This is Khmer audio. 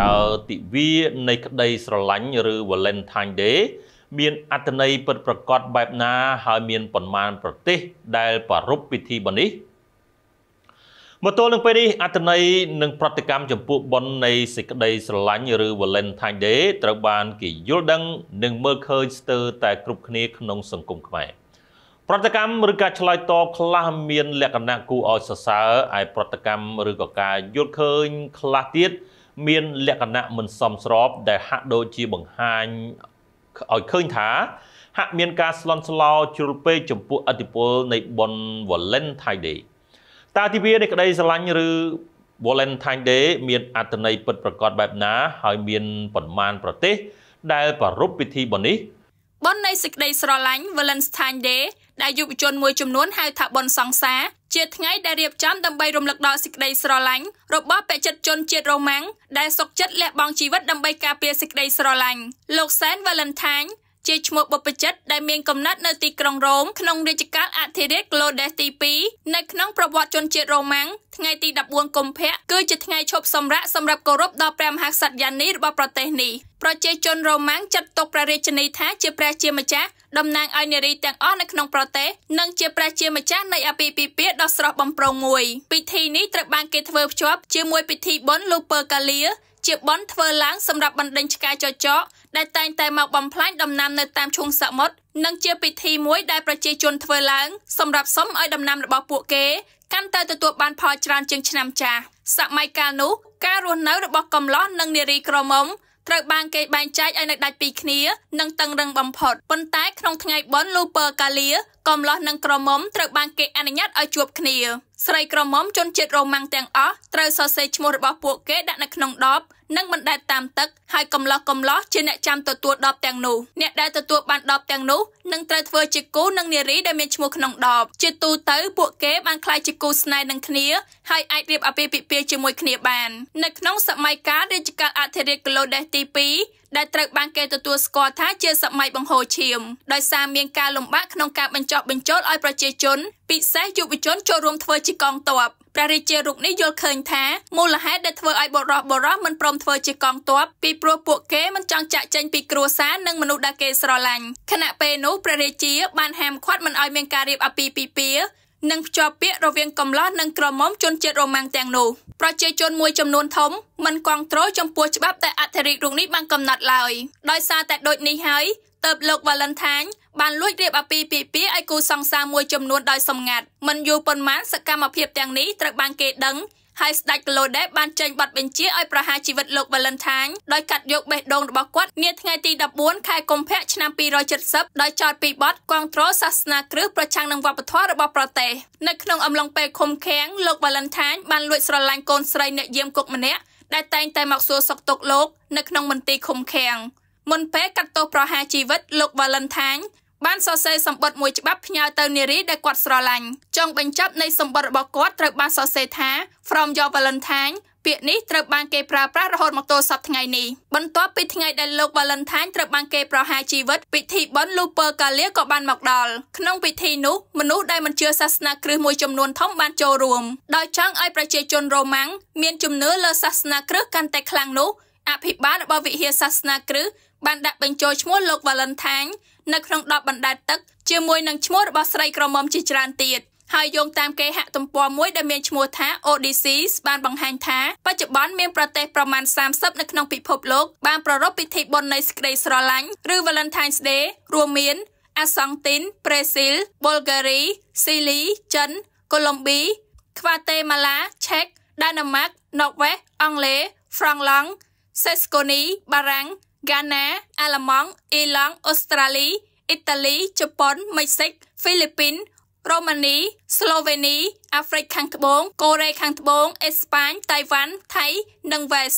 តើទិវានៃក្តីស្រឡាញ់ឬ Valentine Day មានអត្ថន័យពិតប្រាកដបែបណា ហើយមានប៉ុន្មានប្រទេស ដែលប្រារព្ធពិធីបនេះមកទល់នឹងពេលនេះអត្ថន័យនិងប្រតិកម្មចំពោះប៉ុននៃសេចក្តីស្រឡាញ់ឬ Valentine Day ត្រូវបានគេយល់ដឹង និងមើលឃើញស្ទើរតែគ្រប់គ្នាក្នុងសង្គមខ្មែរប្រតិកម្មឬការឆ្លើយតបខ្លះមានលក្ខណៈគួរឲ្យសរសើរឯប្រតិកម្មឬក៏ការយល់ឃើញខ្លះទៀតគមានលក្ខណៈមិនសមស្រប ដែលហាក់ដូចជាបង្ហាញឲ្យឃើញថា ហាក់មានការស្លន់ស្លោជ្រុលពេកចំពោះអធិពលនៃប៉ុន Valentine Day តើទិវានៃក្តី ស្រឡាញ់ឬ Valentine Day មានអត្ថន័យពិតប្រាកដបែបណាហើយមានប៉ុន្មានប្រទេស ដែលប្រារព្ធពិធីបុណ្យនេះបុណ្យនៃសេចក្តីស្រឡាញ់ Valentine Day ដែលយុវជនមួយចំនួនហៅថាបុណ្យសង្សារជាថ្ងៃដែលរៀបចំដើម្បីរំលឹកដល់សេចក្តីស្រឡាញ់របស់បេក្ខជនជាតិរ៉ូម៉ាំងដែលសុកចិត្តលះបង់ជីវិតដើម្បីការពារសេចក្តីស្រឡាញ់លោកសែនវ៉ាឡង់ថាញជាឈ្មោះបុព្វជិតដែលមានកំណត់នៅទីក្រុងរ៉ូមក្នុងរជ្ជកាលអធិរាជក្លូដេសទី2នៅក្នុងប្រវត្តិជនជាតិរ៉ូម៉ាំងថ្ងៃទី14កុម្ភៈគឺជាថ្ងៃឈប់សម្រាកសម្រាប់គោរពដល់ព្រះមហាក្សត្រយ៉ានីរបស់ប្រទេសនេះប្រជាជនរ៉ូម៉ាំងចាត់ទុកព្រះរាជនីថាជាព្រះជាម្ចាស់តំណាងឲ្យនារីទាំងអស់នៅក្នុងប្រទេសនិងជាព្រះជាម្ចាស់នៃអាពាហ៍ពិពាហ៍ដ៏ស្រស់បំព្រងមួយពិធីនេះត្រូវបានគេធ្វើភ្ជាប់ជាមួយពិធីបុណ្យលូពើកាលីជាបន់ធ្វើឡើងសម្រាប់បណ្ដេញឆ្កែចចកដែលតែងតែមកបំផ្លាញដំណាំនៅតាមឈូងសមុទ្រនិងជាពិធីមួយដែលប្រជាជនធ្វើឡើងសម្រាប់សុំឲ្យដំណាំរបស់ពួកគេកាន់តែទទួលបានផលច្រើនជាងឆ្នាំចាស់សម័យកាលនោះការរស់នៅរបស់កំឡោះនិងនារីក្រមុំត្រូវបានគេបែងចែកឲ្យនៅដាច់ពីគ្នានិងតឹងរឹងបំផុតប៉ុន្តែក្នុងថ្ងៃបុណ្យលូពើកាលាកំឡោះនិងក្រមុំត្រូវបានគេអនុញ្ញាតឲ្យជួបគ្នាស្រីក្រមុំជនជាតិរ៉ូម៉ាំងទាំងអស់ត្រូវសរសេរឈ្មោះរបស់ពួកគេដាក់នៅក្នុងដបនិងមិនដែលតាមទឹកហើយកំឡោះកំឡោះជាអ្នកចាំទទួលដបទាំងនោះអ្នកដែលទទួលបានដបទាំងនោះនឹងត្រូវធ្វើជាគូនឹងនារីដែលមានឈ្មោះក្នុងដបជាទូទៅពួកគេបានក្លាយជាគូស្នេហ៍នឹងគ្នាហើយអាចរៀបអាពាហ៍ពិពាហ៍ជាមួយគ្នាបាននៅក្នុងសម័យកាលរាជកាលអធិរាជក្លូដេសទី2ដែលត្រូវបានគេទទួលស្គាល់ថាជាសម័យបង្ហូរឈាមដោយសារមានការលំបាកក្នុងការបញ្ចុះបញ្ចូលឲ្យប្រជាជន ពិសេសយុវជនចូលរួមធ្វើជាកងទ័ពព្រះរាជារូបនេះយល់ឃើញថាមូលហេតុដែលធ្វើឲ្យបរោះបរោះមិនព្រមធ្វើជាកងទ័ពពីព្រោះពួកគេមិនចង់ចាក់ចែងពីគ្រួសារនិងមនុស្សដែលគេស្រឡាញ់ខណៈពេលនោះព្រះរាជា បានហាមឃាត់មិនឲ្យមានការរៀបអាពាហ៍ពិពាហ៍និងភ្ជាប់ពាក្យរវាងកំឡោះនិងក្រមុំជនជាតិរ៉ូម៉ាំងទាំងនោះប្រជាជនមួយចំនួនធំមិនគ្រប់គ្រងចំពោះច្បាប់ដែលអធិរាជរូបនេះបានកំណត់ឡើយដោយសារតែដូចនេះហើយតើបលោក Valentine បានលួចរៀបអាពាហ៍ពិពាហ៍ឲ្យគូសង្សារមួយចំនួនដោយសម្ងាត់មិនយូរប៉ុន្មានសកម្មភាពទាំងនេះត្រូវបានគេដឹង ហើយស្ដេចក្លូដេបានចេញប័ណ្ណបញ្ជាឲ្យប្រហារជីវិតលោក Valentine ដោយកាត់យកបេះដូងរបស់គាត់នាថ្ងៃទី14ខែកុម្ភៈឆ្នាំ270ដោយចោទពីបទគាំទ្រសាសនាគ្រឹះប្រឆាំងនឹងវប្បធម៌របស់ប្រទេសនៅក្នុងអំឡុងពេលឃុំឃាំងលោក Valentine បានលួចស្រឡាញ់កូនស្រីអ្នកយាមគុកម្នាក់ដែលតែងតែមកសួរសុខទុក្ខលោកនៅក្នុងមន្ទីរឃុំឃាំងមុនពេលកាត់ទោសប្រហារជីវិតលោក Valentine បានសរសេរសម្បត្តិមួយច្បាប់ផ្ញើទៅនារីដែលគាត់ស្រឡាញ់ចុងបញ្ចប់នៃសម្បត្តិរបស់គាត់ត្រូវបានសរសេរថា From your Valentine ពាក្យនេះត្រូវបានគេប្រើប្រាស់រហូតមកទល់សប្តាហ៍ថ្ងៃនេះបន្ទាប់ពីថ្ងៃដែលលោក Valentine ត្រូវបានគេប្រហារជីវិត ពិធីបុណ្យ Lupercalia ក៏បានមកដល់ក្នុងពិធីនោះ មនុស្សដែលមិនជឿសាសនាគ្រីស្ទមួយចំនួនធំបានចូលរួមដោយចង់ឲ្យប្រជាជនរ៉ូម៉ាំងមានជំនឿលើសាសនាគ្រីស្ទកាន់តែខ្លាំងនោះអភិបាលរបស់វិហារសាសនាគ្រីស្ទបានដាក់បញ្ចូលឈ្មោះលោក Valentine នៅក្នុង10បណ្ដែតទឹកជាមួយនឹងឈ្មោះរបស់ស្រីក្រមុំជាច្រើនទៀតហើយយោងតាមគេហទំព័រមួយដែលមានឈ្មោះថា Odysseus បានបង្ហាញថាបច្ចុប្បន្នមានប្រទេសប្រមាណ30នៅក្នុងពិភពលោក បានប្រារព្ធពិធីបុណ្យនៃសេចក្តីស្រឡាញ់ឬ Valentine's Day រួមមានអាសង់ទីនប្រេស៊ីលប៊ុលហ្គារីស៊ីលីចិនកូឡុំប៊ីខ្វាតេម៉ាឡាឆេកដាណាម៉ាកណូវេសអង់គ្លេសហ្វ្រង់ឡង់សេស្កូនីបារាំងហ្គាណាអាល្លឺម៉ង់អ៊ីឡង់អូស្ត្រាលីអ៊ីតាលីជប៉ុនមិចស៊ិកហ្វីលីពីនរូម៉ានីស្លូវេនីអាហ្វ្រិកខាងត្បូងកូរ៉េខាងត្បូងអេស្ប៉ាញតៃវ៉ាន់ថៃនិងវេស